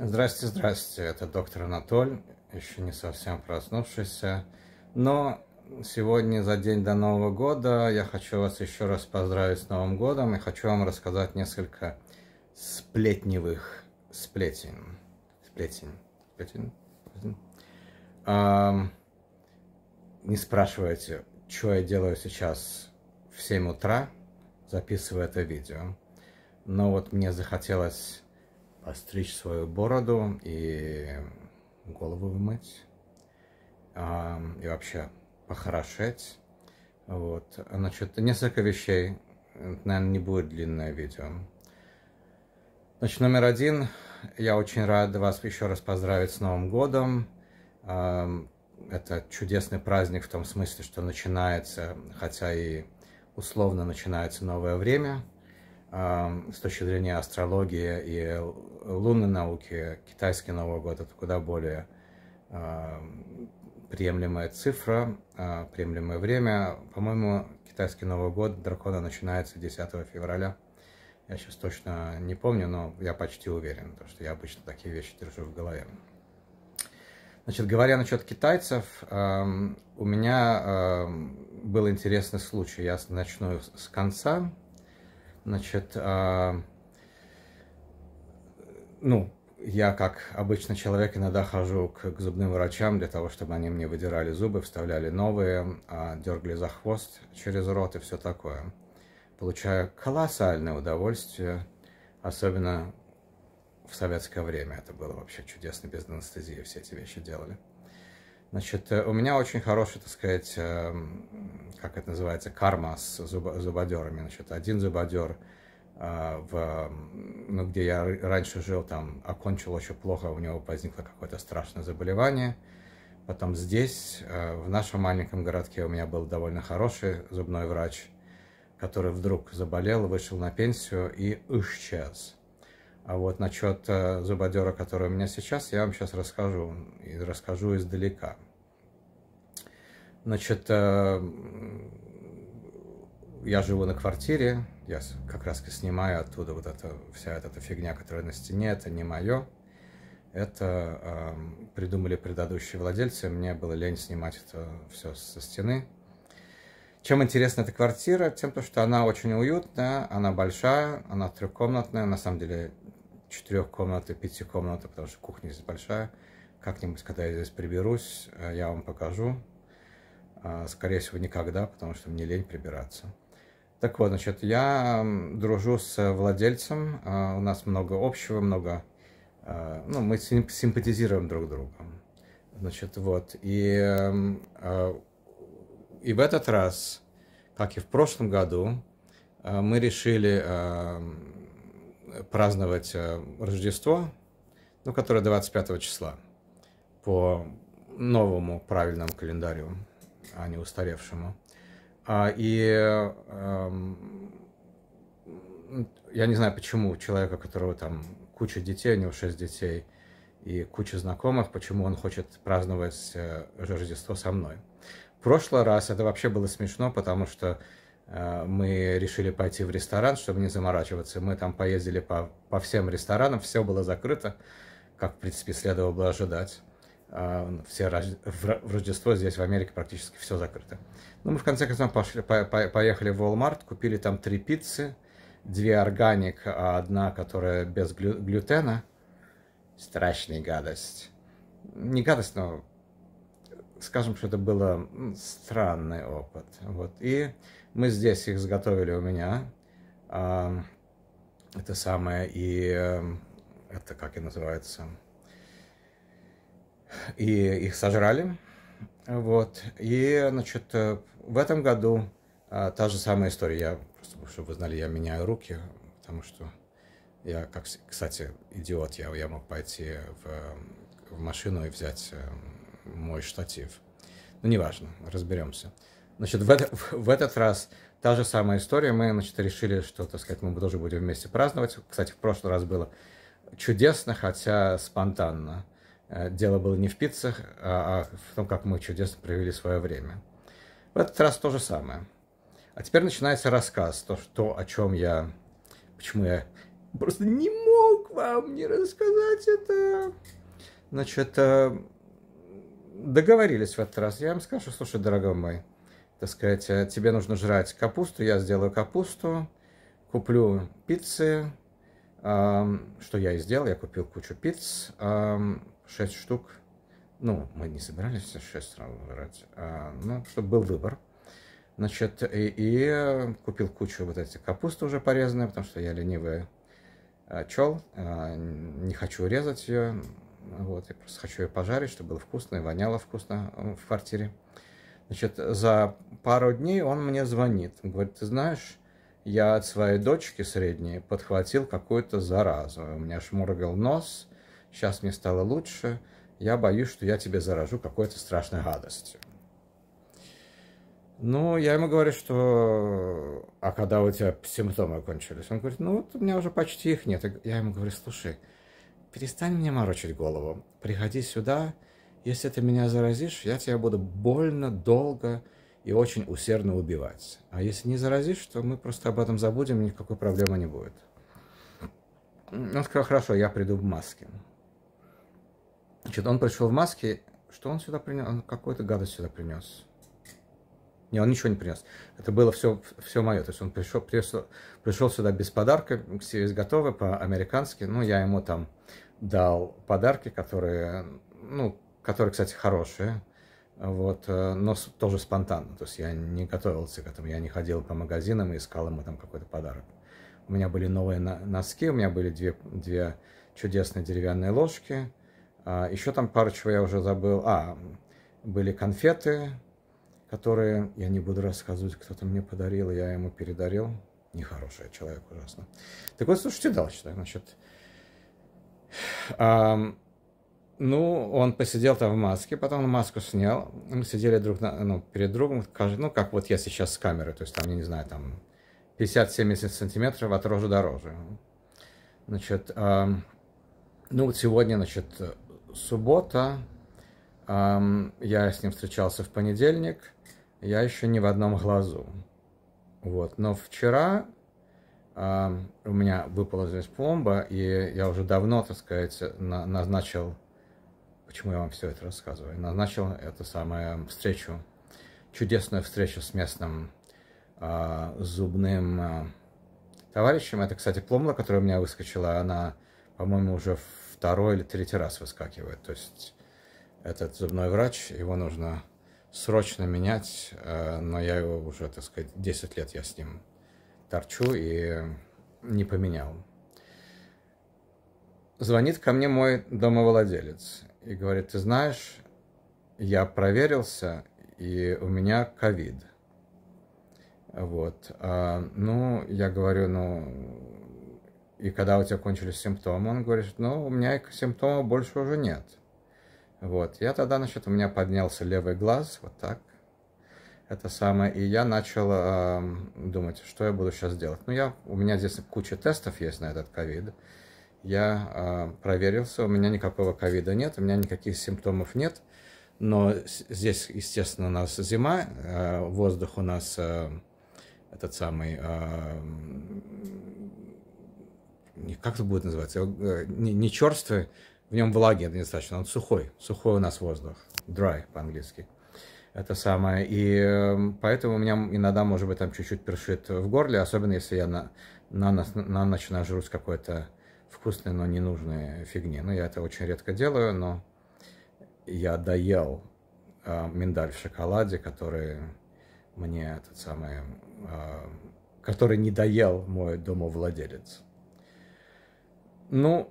Здрасте, здрасте, это доктор Анатоль, еще не совсем проснувшийся, но сегодня за день до Нового года я хочу вас еще раз поздравить с Новым годом и хочу вам рассказать несколько сплетневых сплетен. Сплетен. Сплетен? сплетен. А, не спрашивайте, что я делаю сейчас в 7 утра, записывая это видео, но вот мне захотелось остричь свою бороду и голову вымыть, а, и вообще похорошеть. Вот. Значит, а несколько вещей. Это, наверное, не будет длинное видео. Значит, номер один. Я очень рад вас еще раз поздравить с Новым годом. А, это чудесный праздник в том смысле, что начинается, хотя и условно начинается новое время – с точки зрения астрологии и лунной науки, китайский Новый год – это куда более приемлемая цифра, а, приемлемое время. По-моему, китайский Новый год дракона начинается 10 февраля. Я сейчас точно не помню, но я почти уверен, потому что я обычно такие вещи держу в голове. Значит, говоря насчет китайцев, у меня был интересный случай. Я начну с конца, Значит, э, ну, я, как обычный человек, иногда хожу к, к зубным врачам для того, чтобы они мне выдирали зубы, вставляли новые, э, дергали за хвост через рот и все такое. Получаю колоссальное удовольствие, особенно в советское время это было вообще чудесно, без анестезии все эти вещи делали. Значит, э, у меня очень хорошая, так сказать, э, как это называется, карма с зубодерами. Значит, один зубодер, э, в, ну, где я раньше жил, там окончил очень плохо, у него возникло какое-то страшное заболевание. Потом здесь, в нашем маленьком городке, у меня был довольно хороший зубной врач, который вдруг заболел, вышел на пенсию и исчез. А вот насчет э, зубодера, который у меня сейчас, я вам сейчас расскажу. И расскажу издалека. Значит, э, я живу на квартире, я как раз снимаю оттуда вот эта вся эта фигня, которая на стене, это не мое. Это э, придумали предыдущие владельцы, мне было лень снимать это все со стены. Чем интересна эта квартира? Тем, что она очень уютная, она большая, она трехкомнатная, на самом деле четырех комнаты, пяти комнаты, потому что кухня здесь большая. Как-нибудь, когда я здесь приберусь, э, я вам покажу. А, скорее всего, никогда, потому что мне лень прибираться. Так вот, значит, я дружу с владельцем. А, у нас много общего, много... Э, ну, мы симпатизируем друг другу. Значит, вот. И, э, и в этот раз, как и в прошлом году, мы решили праздновать э, Рождество, ну, которое 25 числа, по новому правильному календарю, а не устаревшему. А, и эм, я не знаю, почему человека, у которого там куча детей, у него шесть детей и куча знакомых, почему он хочет праздновать э, Рождество со мной. В прошлый раз это вообще было смешно, потому что Э, мы решили пойти в ресторан, чтобы не заморачиваться. Мы там поездили по, по всем ресторанам, все было закрыто, как, в принципе, следовало бы ожидать. Э, все рож... в Рождество здесь, в Америке, практически все закрыто. Ну, мы, в конце концов, пошли, по, поехали в Walmart, купили там три пиццы, две органик, а одна, которая без глю... глютена. Страшная гадость. Не гадость, но скажем, что это было странный опыт. Вот. И мы здесь их изготовили у меня. Это самое и... Эм, это как и называется. И их сожрали. Вот. И, значит, э, в этом году э, та же самая история. Я, просто, чтобы вы знали, я меняю руки, потому что я, как, кстати, идиот, я, я мог пойти в, в машину и взять эм, мой штатив. Ну, неважно, разберемся. Значит, в, это, в этот раз та же самая история. Мы, значит, решили, что, так сказать, мы тоже будем вместе праздновать. Кстати, в прошлый раз было чудесно, хотя спонтанно. Э, дело было не в пиццах, а, а в том, как мы чудесно провели свое время. В этот раз то же самое. А теперь начинается рассказ, то, что, о чем я, почему я просто не мог вам не рассказать это. Значит, э, договорились в этот раз. Я вам скажу, слушай, дорогой мой, так сказать, э, тебе нужно жрать капусту, я сделаю капусту, куплю пиццы, что я и сделал, я купил кучу пиц, 6 штук, ну, мы не собирались все 6 сразу выбирать, а, ну, чтобы был выбор. Значит, и, и э, купил кучу вот этой капусты уже порезанные, потому что я ленивый чел, а, не хочу резать ее, вот, я просто хочу ее пожарить, чтобы было вкусно и воняло вкусно э, в квартире. Значит, за пару дней он мне звонит. говорит, ты знаешь, я от своей дочки средней подхватил какую-то заразу. У меня шмургал нос, сейчас мне стало лучше. Я боюсь, что я тебе заражу какой-то страшной гадостью. Ну, я ему говорю, что... А когда у тебя симптомы кончились? Он говорит, ну вот у меня уже почти их нет. Я ему говорю, слушай, перестань мне морочить голову. Приходи сюда, если ты меня заразишь, я тебя буду больно, долго и очень усердно убивать. А если не заразишь, то мы просто об этом забудем, никакой проблемы не будет. Он сказал, хорошо, я приду в маске. Значит, он пришел в маске. Что он сюда принес? Он какую-то гадость сюда принес. Не, он ничего не принес. Это было все, все мое. То есть он пришел, пришел, пришел сюда без подарка, все есть готовы по-американски. Ну, я ему там дал подарки, которые, ну, которые, кстати, хорошие, вот, э, но тоже спонтанно, то есть я не готовился к этому, я не ходил по магазинам и искал ему там какой-то подарок. У меня были новые носки, у меня были две, две чудесные деревянные ложки, а, еще там пару чего я уже забыл, а, были конфеты, которые, я не буду рассказывать, кто-то мне подарил, я ему передарил. Нехороший человек, ужасно. Так вот, слушайте дальше, так, значит, ну, он посидел там в маске, потом маску снял. Мы сидели друг на, ну, перед другом, ну, как вот я сейчас с камеры, то есть там, я не знаю, там 50-70 сантиметров от рожи дороже. Значит, э, ну вот сегодня, значит, суббота, э, я с ним встречался в понедельник, я еще не в одном глазу. Вот, но вчера у меня выпала здесь пломба, и я уже давно, так сказать, на назначил почему я вам все это рассказываю, назначил эту самую встречу, чудесную встречу с местным э, зубным э, товарищем. Это, кстати, пломба, которая у меня выскочила, она, по-моему, уже второй или третий раз выскакивает. То есть этот зубной врач, его нужно срочно менять, э, но я его уже, так сказать, 10 лет я с ним торчу и не поменял звонит ко мне мой домовладелец и говорит, ты знаешь, я проверился, и у меня ковид. Вот. А, ну, я говорю, ну, и когда у тебя кончились симптомы, он говорит, ну, у меня симптомов больше уже нет. Вот. Я тогда, значит, у меня поднялся левый глаз, вот так. Это самое. И я начал э, думать, что я буду сейчас делать. Ну, я, у меня здесь куча тестов есть на этот ковид я а, проверился, у меня никакого ковида нет, у меня никаких симптомов нет. Но здесь, естественно, у нас зима, а, воздух у нас а, этот самый, как это будет называться, э, не, не черствый, в нем влаги достаточно, он сухой, сухой у нас воздух, dry по-английски. Это самое, и эм, поэтому у меня иногда, может быть, там чуть-чуть першит в горле, особенно если я на, на, на, на ночь нажру какой-то вкусной, но ненужной фигне. Ну, я это очень редко делаю, но я доел э, миндаль в шоколаде, который мне этот самый, э, который не доел мой домовладелец. Ну,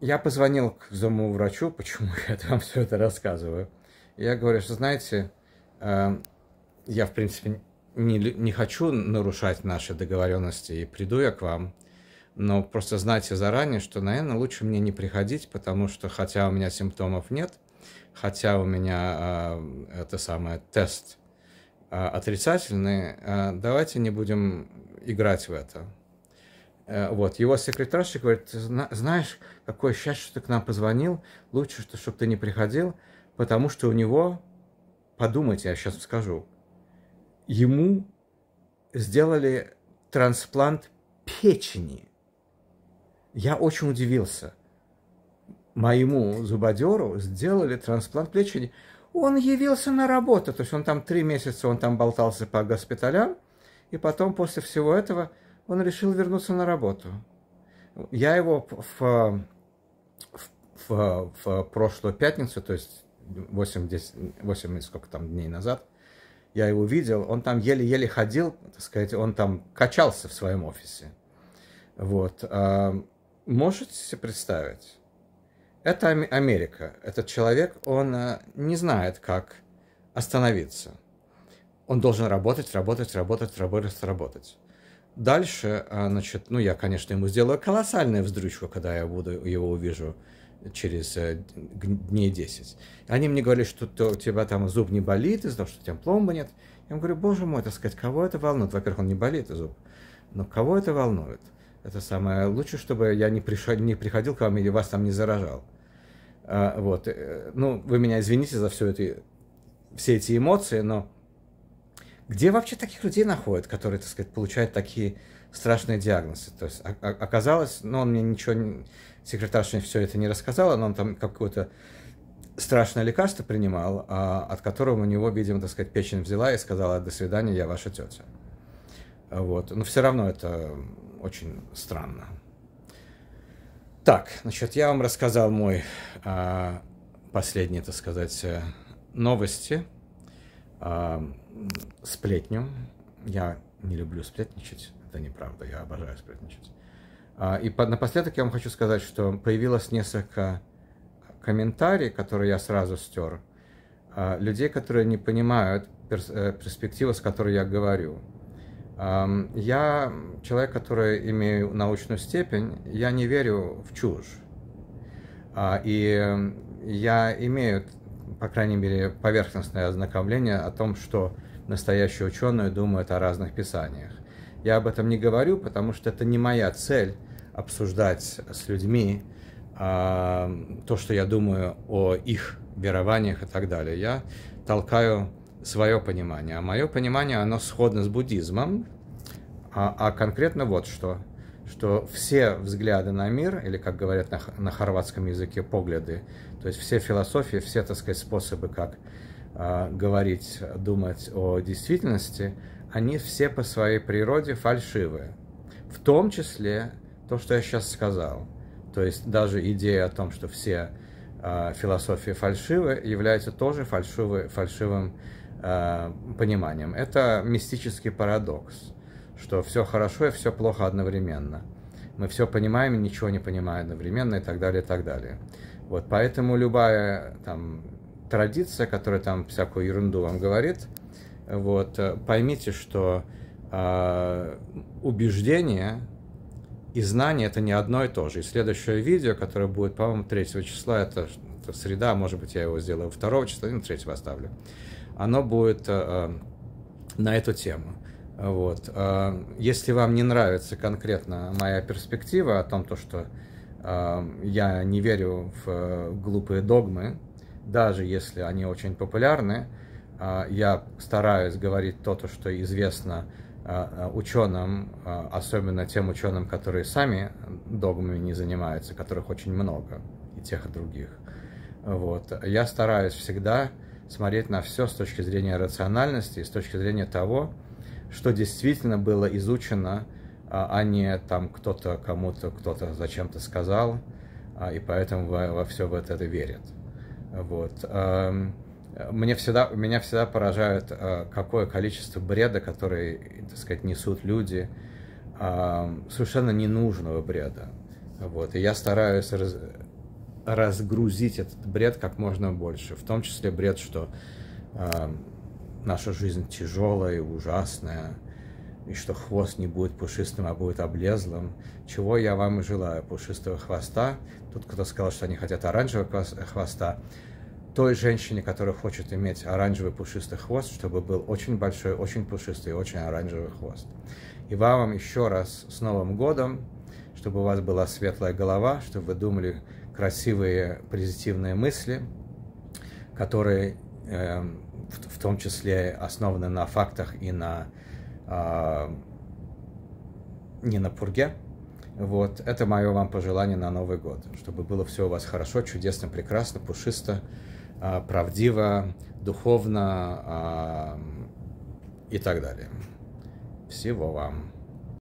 я позвонил к зуму врачу, почему я вам все это рассказываю. Я говорю, что, знаете, э, я, в принципе, не, не хочу нарушать наши договоренности, и приду я к вам но просто знайте заранее, что, наверное, лучше мне не приходить, потому что хотя у меня симптомов нет, хотя у меня э, это самое тест э, отрицательный, э, давайте не будем играть в это. Э, вот, его секретарша говорит, знаешь, какое счастье, что ты к нам позвонил, лучше, что, чтобы ты не приходил, потому что у него, подумайте, я сейчас скажу, ему сделали трансплант печени – я очень удивился. Моему зубодеру сделали трансплант плечени. Он явился на работу, то есть он там три месяца, он там болтался по госпиталям, и потом после всего этого он решил вернуться на работу. Я его в, в, в, в прошлую пятницу, то есть 8, 10, 8 сколько там дней назад, я его видел, он там еле-еле ходил, так сказать, он там качался в своем офисе. Вот. А, Можете себе представить? Это Америка. Этот человек, он э, не знает, как остановиться. Он должен работать, работать, работать, работать, работать. Дальше, э, значит, ну, я, конечно, ему сделаю колоссальную вздрючку, когда я буду, его увижу через э, дней 10. Они мне говорили, что у тебя там зуб не болит из-за того, что у тебя пломба нет. Я им говорю, боже мой, так сказать, кого это волнует? Во-первых, он не болит, а зуб. Но кого это волнует? это самое, лучше, чтобы я не, пришел, не приходил к вам или вас там не заражал. А, вот, э, ну, вы меня извините за все это, все эти эмоции, но где вообще таких людей находят, которые, так сказать, получают такие страшные диагнозы? То есть а, а, оказалось, но ну, он мне ничего, не, секретарша все это не рассказала, но он там какое-то страшное лекарство принимал, а, от которого у него, видимо, так сказать, печень взяла и сказала «до свидания, я ваша тетя». Вот. Но все равно это очень странно. Так, значит, я вам рассказал мой э, последний, так сказать, э, новости, э, сплетню. Я не люблю сплетничать, это неправда, я обожаю сплетничать. Э, и под, напоследок я вам хочу сказать, что появилось несколько комментариев, которые я сразу стер, э, людей, которые не понимают перс- э, перспективы, с которой я говорю. Я человек, который имею научную степень, я не верю в чушь. А, и я имею, по крайней мере, поверхностное ознакомление о том, что настоящие ученые думают о разных писаниях. Я об этом не говорю, потому что это не моя цель обсуждать с людьми а, то, что я думаю о их верованиях и так далее. Я толкаю свое понимание. А мое понимание, оно сходно с буддизмом, а, а конкретно вот что, что все взгляды на мир, или как говорят на, на хорватском языке, погляды, то есть все философии, все, так сказать, способы, как э, говорить, думать о действительности, они все по своей природе фальшивые. В том числе то, что я сейчас сказал. То есть даже идея о том, что все э, философии фальшивы, является тоже фальшивы, фальшивым Э, пониманием. Это мистический парадокс, что все хорошо и все плохо одновременно. Мы все понимаем и ничего не понимаем одновременно и так далее, и так далее. Вот поэтому любая там традиция, которая там всякую ерунду вам говорит, вот, э, поймите, что э, убеждение и знание это не одно и то же. И следующее видео, которое будет, по-моему, 3 числа, это, это среда, может быть, я его сделаю 2 числа, ну, 3 оставлю оно будет э, э, на эту тему. Вот. Э, если вам не нравится конкретно моя перспектива о том, то, что я не верю в глупые догмы, даже если они очень популярны, я стараюсь говорить то, что известно ученым, особенно тем ученым, которые сами догмами не занимаются, которых очень много, и тех, и других. Вот. Я стараюсь всегда смотреть на все с точки зрения рациональности, с точки зрения того, что действительно было изучено, а, а не там кто-то кому-то, кто-то зачем-то сказал, а, и поэтому во, во все в это верят. Вот. Эм, мне всегда, меня всегда поражает, э, какое количество бреда, который, так сказать, несут люди, эм, совершенно ненужного бреда. Вот. И я стараюсь разгрузить этот бред как можно больше. В том числе бред, что э, наша жизнь тяжелая и ужасная, и что хвост не будет пушистым, а будет облезлым. Чего я вам и желаю, пушистого хвоста. Тут кто-то сказал, что они хотят оранжевого хвоста. Той женщине, которая хочет иметь оранжевый пушистый хвост, чтобы был очень большой, очень пушистый очень оранжевый хвост. И вам еще раз с Новым годом! чтобы у вас была светлая голова, чтобы вы думали красивые, позитивные мысли, которые э, в, в том числе основаны на фактах и на э, не на пурге. Вот, это мое вам пожелание на Новый год, чтобы было все у вас хорошо, чудесно, прекрасно, пушисто, э, правдиво, духовно э, и так далее. Всего вам!